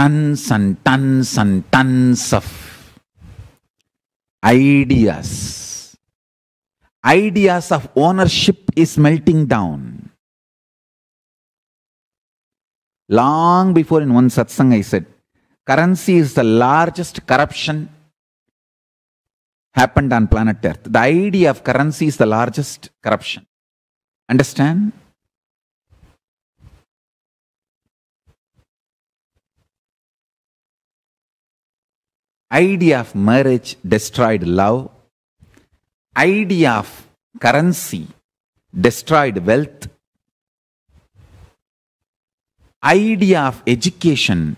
tons and tons and tons of ideas. Ideas of ownership is melting down. Long before in one satsang, I said, currency is the largest corruption happened on planet Earth. The idea of currency is the largest corruption. Understand? idea of marriage destroyed love, idea of currency destroyed wealth, idea of education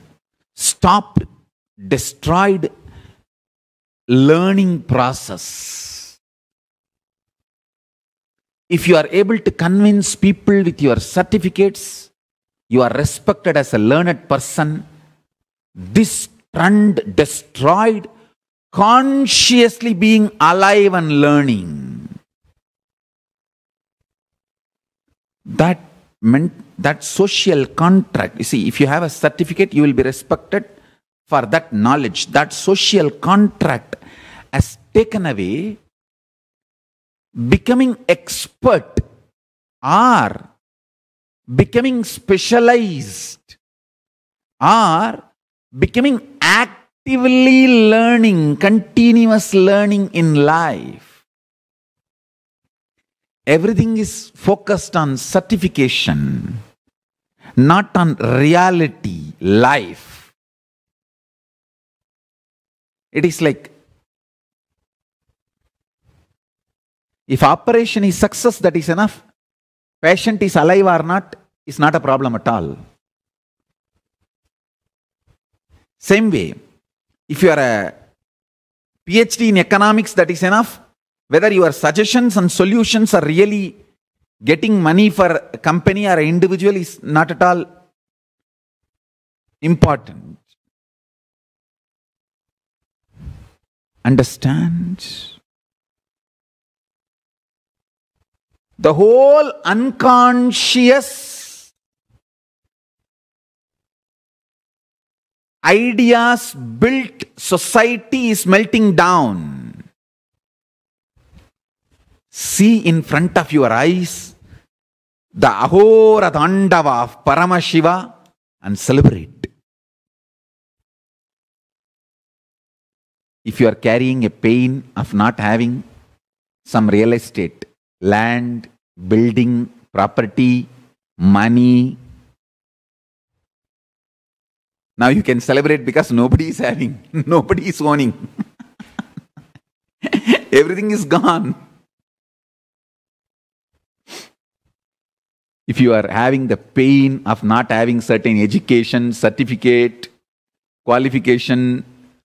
stopped, destroyed learning process. If you are able to convince people with your certificates, you are respected as a learned person, this stunned, destroyed, consciously being alive and learning. That meant that social contract. You see, if you have a certificate, you will be respected for that knowledge. That social contract has taken away becoming expert or becoming specialized or becoming actively learning, continuous learning in life. Everything is focused on certification, not on reality, life. It is like if operation is success, that is enough. Patient is alive or not is not a problem at all. Same way, if you are a PhD in economics, that is enough. Whether your suggestions and solutions are really getting money for a company or an individual is not at all important. Understand? The whole unconscious ideas built society is melting down. See in front of your eyes the Ahora Dandava of Paramashiva and celebrate. If you are carrying a pain of not having some real estate, land, building, property, money, now you can celebrate because nobody is having, nobody is owning. Everything is gone. If you are having the pain of not having certain education, certificate, qualification,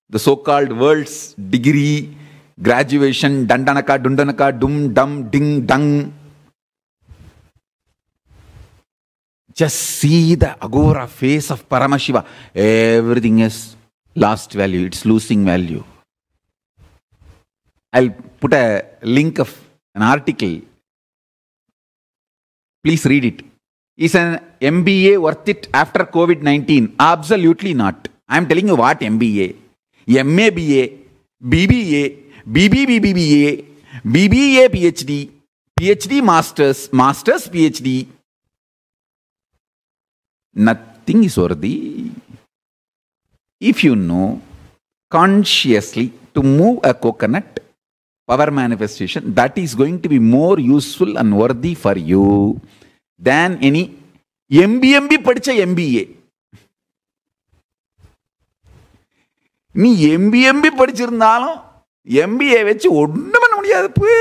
the so called world's degree, graduation, dandanaka, dundanaka, dum, dum, ding, dung, Just see the agora face of Paramashiva. Everything is lost value, it's losing value. I'll put a link of an article. Please read it. Is an MBA worth it after COVID 19? Absolutely not. I'm telling you what MBA, MABA, BBA, BBBBBA, BBA PhD, PhD Masters, Masters PhD, nothing is worthy. If you know consciously to move a coconut, power manifestation, that is going to be more useful and worthy for you than any எம்பிஎம்பி படித்த MBA நீ எம்பிஎம்பி படிச்சிருந்தாலும் MBA வச்சு ஒன்றும் பண்ண முடியாது